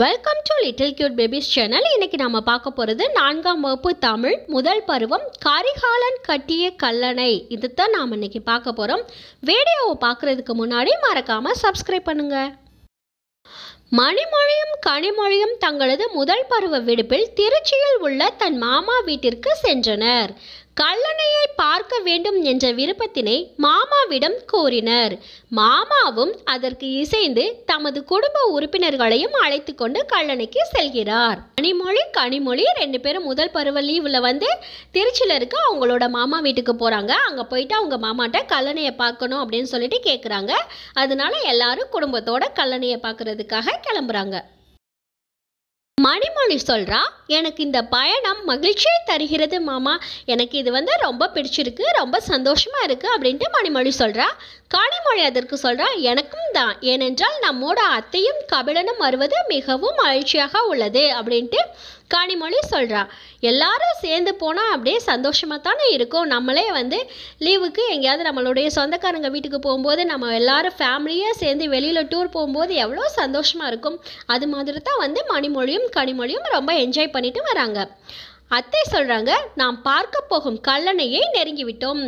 welcome to little cute babies channel இன்றைக்கி நம்ம பார்க்க போகிறது நான்காம் வகுப்பு தமிழ் முதல் பருவம் கரிகாலன் கட்டிய கல்லணை இது தான் நாம் பார்க்க போகிறோம் வீடியோவை பார்க்கறதுக்கு முன்னாடி மறக்காமல் சப்ஸ்கிரைப் பண்ணுங்கள் மணிமொழியும் கனிமொழியும் தங்களது முதல் பருவ விடுப்பில் திருச்சியில் உள்ள தன் மாமா வீட்டிற்கு சென்றனர் கல்லணையை பார்க்க வேண்டும் என்ற விருப்பத்தினை மாமாவிடம் கோரினர் மாமாவும் அதற்கு இசைந்து தமது குடும்ப உறுப்பினர்களையும் அழைத்து கொண்டு கல்லணைக்கு செல்கிறார் கனிமொழி கனிமொழி ரெண்டு பேரும் முதல் பருவ லீவில் வந்து திருச்சியில் இருக்க அவங்களோட மாமா வீட்டுக்கு போகிறாங்க அங்கே போயிட்டு அவங்க மாமாட்ட கல்லணையை பார்க்கணும் அப்படின்னு சொல்லிட்டு கேட்குறாங்க அதனால எல்லாரும் குடும்பத்தோட கல்லணையை பார்க்கறதுக்காக கிளம்புறாங்க மணிமொழி சொல்றா எனக்கு இந்த பயணம் மகிழ்ச்சியை தருகிறது மாமா எனக்கு இது வந்து ரொம்ப பிடிச்சிருக்கு ரொம்ப சந்தோஷமாக இருக்குது அப்படின்ட்டு மணிமொழி சொல்றா காணிமொழி அதற்கு சொல்றா எனக்கும் தான் ஏனென்றால் நம்மோட அத்தையும் கபிலனும் வருவது மிகவும் மகிழ்ச்சியாக உள்ளது அப்படின்ட்டு காணிமொழி சொல்கிறா எல்லாரும் சேர்ந்து போனால் அப்படியே சந்தோஷமாக தானே இருக்கும் நம்மளே வந்து லீவுக்கு எங்கேயாவது நம்மளுடைய சொந்தக்காரங்க வீட்டுக்கு போகும்போது நம்ம எல்லாரும் ஃபேமிலியாக சேர்ந்து வெளியில் டூர் போகும்போது எவ்வளோ சந்தோஷமாக இருக்கும் அது மாதிரி தான் வந்து மணிமொழியும் கனிமொழியும் ரொம்ப என்ஜாய் பண்ணிட்டு வராங்க அத்தை சொல்கிறாங்க நாம் பார்க்க போகும் கல்லணையை நெருங்கி விட்டோம்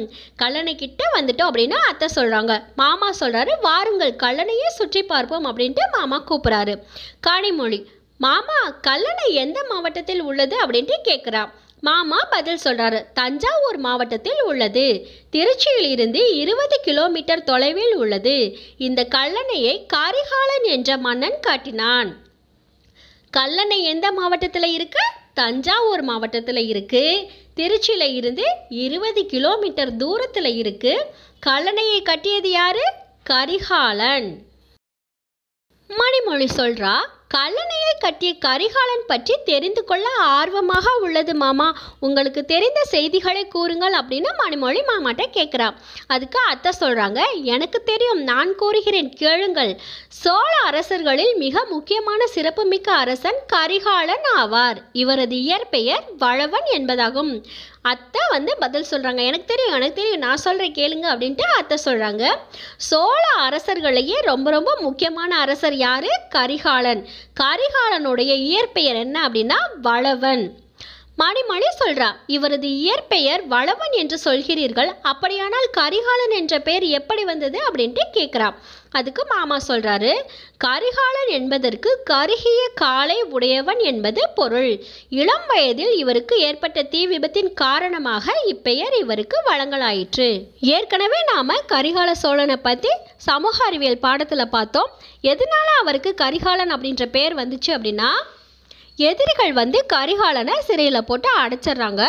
கல்லணை கிட்ட வந்துட்டோம் அப்படின்னா அத்தை சொல்கிறாங்க மாமா சொல்கிறாரு வாருங்கள் கல்லணையை சுற்றி பார்ப்போம் அப்படின்ட்டு மாமா கூப்பிட்றாரு காணிமொழி மாமா கல்லணை எந்த மாவட்டத்தில் உள்ளது அப்படின்ட்டு கேட்குறான் மாமா பதில் சொல்கிறாரு தஞ்சாவூர் மாவட்டத்தில் உள்ளது திருச்சியில் இருந்து இருபது கிலோமீட்டர் தொலைவில் உள்ளது இந்த கல்லணையை காரிகாலன் என்ற மன்னன் காட்டினான் கல்லணை எந்த மாவட்டத்தில் இருக்கு தஞ்சாவூர் மாவட்டத்தில் இருக்கு திருச்சியில் இருந்து இருபது கிலோமீட்டர் தூரத்தில் இருக்கு கல்லணையை கட்டியது யாரு கரிகாலன் மணிமொழி சொல்கிறா கல்லணையை கட்டிய கரிகாலன் பற்றி தெரிந்து கொள்ள ஆர்வமாக உள்ளது மாமா உங்களுக்கு தெரிந்த செய்திகளை கூறுங்கள் அப்படின்னு மணிமொழி மாமாட்ட கேட்குறா அதுக்கு அத்தை சொல்கிறாங்க எனக்கு தெரியும் நான் கூறுகிறேன் கேளுங்கள் சோழ அரசர்களில் மிக முக்கியமான சிறப்புமிக்க அரசன் கரிகாலன் ஆவார் இவரது இயற்பெயர் வளவன் என்பதாகும் அத்தை வந்து பதில் சொல்கிறாங்க எனக்கு தெரியும் எனக்கு தெரியும் நான் சொல்கிறேன் கேளுங்க அப்படின்ட்டு அத்தை சொல்கிறாங்க சோழ அரசர்களையே ரொம்ப ரொம்ப முக்கியமான அரசர் யார் கரிகாலன் கரிகாலனுடைய இயற்பெயர் என்ன அப்படின்னா வளவன் மணிமணி சொல்றா இவரது இயற்பெயர் வளவன் என்று சொல்கிறீர்கள் அப்படியானால் கரிகாலன் என்ற பெயர் எப்படி வந்தது அப்படின்ட்டு கேட்குறான் அதுக்கு மாமா சொல்கிறாரு கரிகாலன் என்பதற்கு கருகிய காலை உடையவன் என்பது பொருள் இளம் வயதில் இவருக்கு ஏற்பட்ட தீ விபத்தின் காரணமாக இப்பெயர் இவருக்கு வழங்கலாயிற்று ஏற்கனவே நாம் கரிகால சோழனை பற்றி சமூக அறிவியல் பாடத்தில் பார்த்தோம் எதனால அவருக்கு கரிகாலன் அப்படின்ற பெயர் வந்துச்சு அப்படின்னா எதிரிகள் வந்து கரிகாலனை சிறையில் போட்டு அடைச்சிட்றாங்க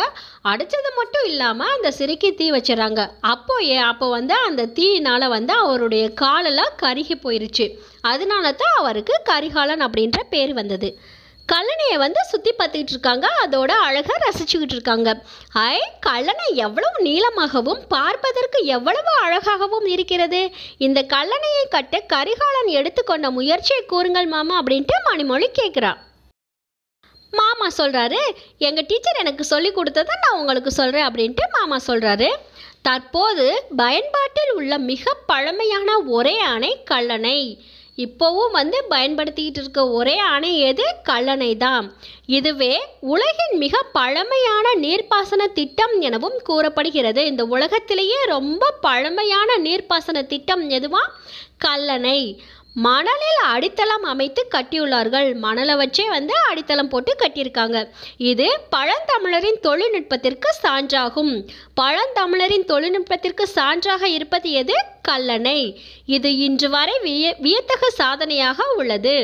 அடைச்சது மட்டும் இல்லாமல் அந்த சிறைக்கு தீ வச்சிடறாங்க அப்போ ஏ அப்போ வந்து அந்த தீயினால் வந்து அவருடைய காலெல்லாம் கருகி போயிருச்சு அதனால தான் அவருக்கு கரிகாலன் அப்படின்ற பேர் வந்தது கல்லணையை வந்து சுற்றி பார்த்துக்கிட்டு இருக்காங்க அதோட அழகாக ரசிச்சுக்கிட்டு இருக்காங்க ஐ கல்லணை எவ்வளவு நீளமாகவும் பார்ப்பதற்கு எவ்வளவு அழகாகவும் இருக்கிறது இந்த கல்லணையை கட்ட கரிகாலன் எடுத்துக்கொண்ட முயற்சியை கூறுங்கள் மாமா அப்படின்ட்டு மணிமொழி கேட்குறான் மாமா சொல்கிறாரு எங்கள் டீச்சர் எனக்கு சொல்லி கொடுத்ததை நான் உங்களுக்கு சொல்கிறேன் அப்படின்ட்டு மாமா சொல்கிறாரு தற்போது பயன்பாட்டில் உள்ள மிக பழமையான ஒரே அணை கல்லணை இப்போவும் வந்து பயன்படுத்திக்கிட்டு இருக்க ஒரே அணை எது கல்லணை தான் இதுவே உலகின் மிக பழமையான நீர்ப்பாசன திட்டம் எனவும் கூறப்படுகிறது இந்த உலகத்திலேயே ரொம்ப பழமையான நீர்ப்பாசன திட்டம் எதுவா கல்லணை மணலில் அடித்தளம் அமைத்து கட்டியுள்ளார்கள் மணலை வச்சே வந்து அடித்தளம் போட்டு கட்டியிருக்காங்க இது பழந்தமிழரின் தொழில்நுட்பத்திற்கு சான்றாகும் பழந்தமிழரின் தொழில்நுட்பத்திற்கு சான்றாக இருப்பது எது கல்லணை இது இன்று வரை விய வியத்தகு சாதனையாக உள்ளது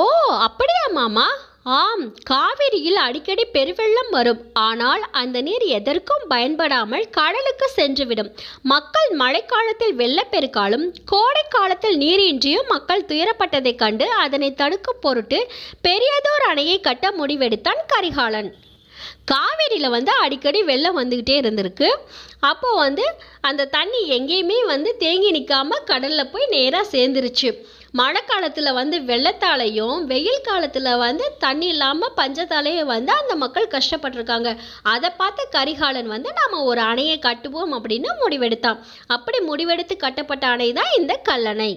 ஓ அப்படியா மாமா ஆம் காவிரியில் அடிக்கடி பெருவெள்ளம் வரும் ஆனால் அந்த நீர் எதற்கும் பயன்படாமல் கடலுக்கு சென்றுவிடும் மக்கள் மழைக்காலத்தில் வெள்ளப்பெருக்காலும் கோடை காலத்தில் நீரின்றியும் மக்கள் துயரப்பட்டதைக் கண்டு அதனை தடுக்கும் பொருட்டு பெரியதோர் அணையை கட்ட முடிவெடுத்தான் கரிகாலன் காவிரியில் வந்து அடிக்கடி வெள்ளம் வந்துக்கிட்டே இருந்திருக்கு அப்போது வந்து அந்த தண்ணி எங்கேயுமே வந்து தேங்கி நிற்காமல் கடலில் போய் நேராக சேர்ந்துருச்சு மழை காலத்தில் வந்து வெள்ளத்தாலையும் வெயில் காலத்தில் வந்து தண்ணி இல்லாமல் பஞ்சத்தாலேயே வந்து அந்த மக்கள் கஷ்டப்பட்டிருக்காங்க அதை பார்த்து கரிகாலன் வந்து நாம் ஒரு அணையை கட்டுவோம் அப்படின்னு முடிவெடுத்தான் அப்படி முடிவெடுத்து கட்டப்பட்ட அணை தான் இந்த கல்லணை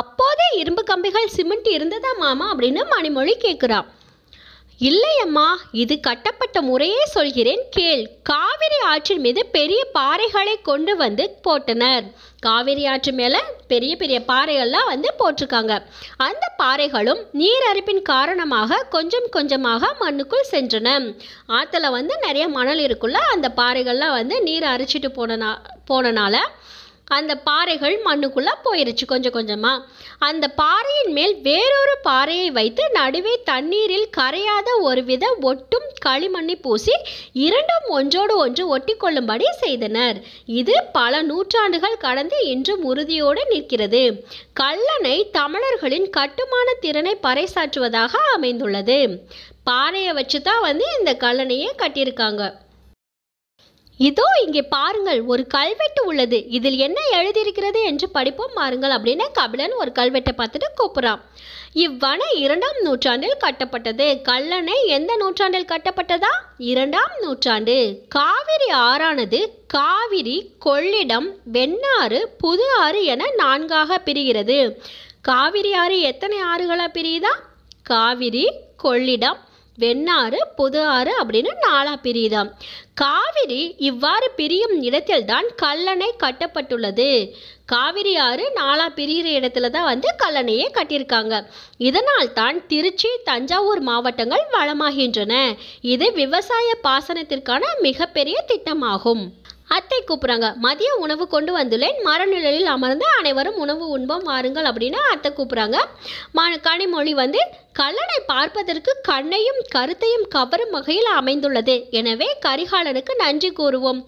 அப்போதே இரும்பு கம்பிகள் சிமெண்ட் இருந்ததா மாமா அப்படின்னு மணிமொழி கேட்குறான் இல்லையம்மா இது கட்டப்பட்ட முறையே சொல்கிறேன் கேள் காவிரி ஆற்றின் மீது பெரிய பாறைகளை கொண்டு வந்து போட்டனர் காவிரி ஆற்று மேலே பெரிய பெரிய பாறைகள்லாம் வந்து போட்டிருக்காங்க அந்த பாறைகளும் நீர் அரிப்பின் காரணமாக கொஞ்சம் கொஞ்சமாக மண்ணுக்குள் சென்றன ஆற்றுல வந்து நிறைய மணல் இருக்குல்ல அந்த பாறைகள்லாம் வந்து நீர் அரிச்சிட்டு போனனா போனனால அந்த பாறைகள் மண்ணுக்குள்ளே போயிருச்சு கொஞ்சம் கொஞ்சமாக அந்த பாறையின் மேல் வேறொரு பாறையை வைத்து நடுவே தண்ணீரில் கரையாத ஒருவித ஒட்டும் களிமண்ணை பூசி இரண்டும் ஒன்றோடு ஒன்று ஒட்டி கொள்ளும்படி செய்தனர் இது பல நூற்றாண்டுகள் கடந்து இன்றும் உறுதியோடு நிற்கிறது கல்லணை தமிழர்களின் கட்டுமான திறனை பறைசாற்றுவதாக அமைந்துள்ளது பாறையை வச்சு தான் வந்து இந்த கல்லணையை கட்டியிருக்காங்க இதோ இங்கே பாருங்கள் ஒரு கல்வெட்டு உள்ளது இதில் என்ன எழுதியிருக்கிறது என்று படிப்போம் பாருங்கள் அப்படின்னு கபிலன் ஒரு கல்வெட்டை பார்த்துட்டு கூப்பிட்றான் இவ்வனை இரண்டாம் நூற்றாண்டில் கட்டப்பட்டது கல்லணை எந்த நூற்றாண்டில் கட்டப்பட்டதா இரண்டாம் நூற்றாண்டு காவிரி ஆறானது காவிரி கொள்ளிடம் வெண்ணாறு புது ஆறு என நான்காக பிரிகிறது காவிரி ஆறு எத்தனை ஆறுகளாக பிரியுதா காவிரி கொள்ளிடம் வெண்ணாறு புது ஆறு அப்படின்னு நாலா பிரியுதாம் காவிரி இவ்வாறு பிரியும் இடத்தில்தான் கல்லணை கட்டப்பட்டுள்ளது காவிரி ஆறு நாலா பிரிகிற இடத்துல தான் வந்து கல்லணையை கட்டியிருக்காங்க இதனால் தான் திருச்சி தஞ்சாவூர் மாவட்டங்கள் வளமாகின்றன இது விவசாய பாசனத்திற்கான மிகப்பெரிய திட்டமாகும் அத்தை கூப்பிட்றாங்க மதிய உணவு கொண்டு வந்துள்ளேன் மரநிழலில் அமர்ந்து அனைவரும் உணவு உண்பம் வாருங்கள் அப்படின்னு அத்தை கூப்பிட்றாங்க மா கனிமொழி வந்து கல்லனை பார்ப்பதற்கு கண்ணையும் கருத்தையும் கவரும் வகையில் அமைந்துள்ளது எனவே கரிகாலனுக்கு நன்றி கூறுவோம்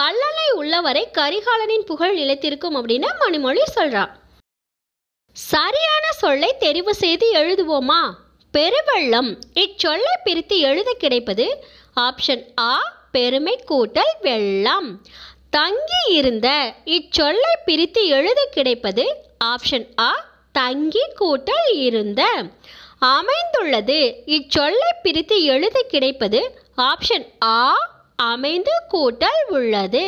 கல்லணை உள்ளவரை கரிகாலனின் புகழ் நிலைத்திருக்கும் அப்படின்னு மணிமொழி சொல்கிறான் சரியான சொல்லை தெரிவு செய்து எழுதுவோமா பெருவெள்ளம் இச்சொல்லை பிரித்து எழுத கிடைப்பது ஆப்ஷன் ஆ பெருமை கூட்டல் வெள்ளம் தங்கி இருந்த இச்சொல்லை பிரித்து எழுத கிடைப்பது ஆப்ஷன் ஆ தங்கி கூட்டல் இருந்த அமைந்துள்ளது இச்சொல்லை பிரித்து எழுத கிடைப்பது ஆப்ஷன் ஆ அமைந்து கூட்டல் உள்ளது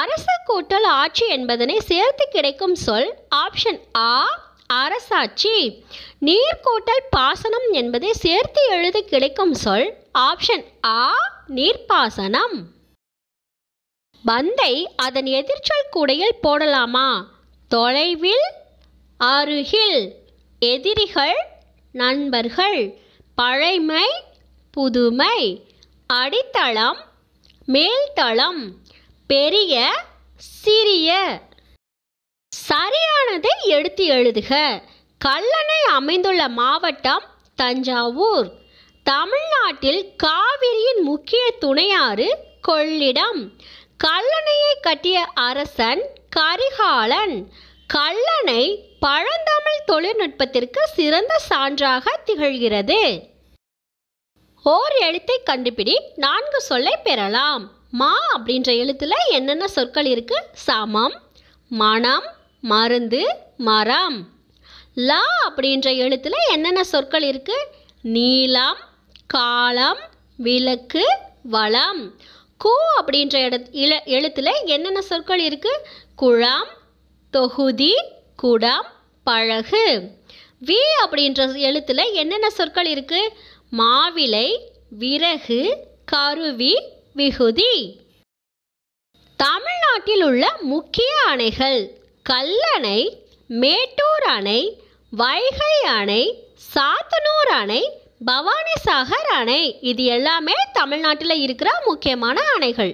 அரச கூட்டல் ஆட்சி என்பதனை சேர்த்து கிடைக்கும் சொல் ஆப்ஷன் ஆ அரசாட்சி நீர்கோட்டல் பாசனம் என்பது சேர்த்து எழுத கிடைக்கும் சொல் ஆப்ஷன் ஆ நீர்ப்பாசனம் பந்தை அதன் எதிர்ச்சொல் கூடையில் போடலாமா தொலைவில் அருகில் எதிரிகள் நண்பர்கள் பழைமை புதுமை அடித்தளம் மேல்தளம் பெரிய சிறிய சரியானதை எடுத்து எழுதுக கல்லணை அமைந்துள்ள மாவட்டம் தஞ்சாவூர் தமிழ்நாட்டில் காவிரியின் முக்கிய துணையாறு கொள்ளிடம் கல்லணையை கட்டிய அரசன் கரிகாலன் கல்லணை பழந்தமிழ் தொழில்நுட்பத்திற்கு சிறந்த சான்றாக திகழ்கிறது ஓர் எழுத்தை கண்டுபிடி நான்கு சொல்லை பெறலாம் மா அப்படின்ற எழுத்தில் என்னென்ன சொற்கள் இருக்கு சமம் மனம் மருந்து மரம் லா அப்படின்ற எழுத்தில் என்னென்ன சொற்கள் இருக்குது நீளம் காலம் விளக்கு வளம் கூ அப்படின்ற எழுத்துல எழுத்தில் என்னென்ன சொற்கள் இருக்குது குழாம் தொகுதி குடம் பழகு வி அப்படின்ற எழுத்தில் என்னென்ன சொற்கள் இருக்குது மாவிலை விறகு கருவி விகுதி தமிழ்நாட்டில் உள்ள முக்கிய அணைகள் கல்லணை மேட்டூர் அணை வைகை அணை சாத்தனூர் அணை பவானி சாகர் அணை இது எல்லாமே தமிழ்நாட்டில் இருக்கிற முக்கியமான அணைகள்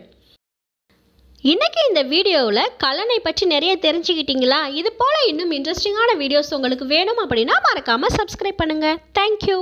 இன்றைக்கி இந்த வீடியோவில் கல்லணை பற்றி நிறைய தெரிஞ்சுக்கிட்டீங்களா இது போல் இன்னும் இன்ட்ரெஸ்டிங்கான வீடியோஸ் உங்களுக்கு வேணும் அப்படின்னா மறக்காமல் சப்ஸ்கிரைப் பண்ணுங்கள் தேங்க்யூ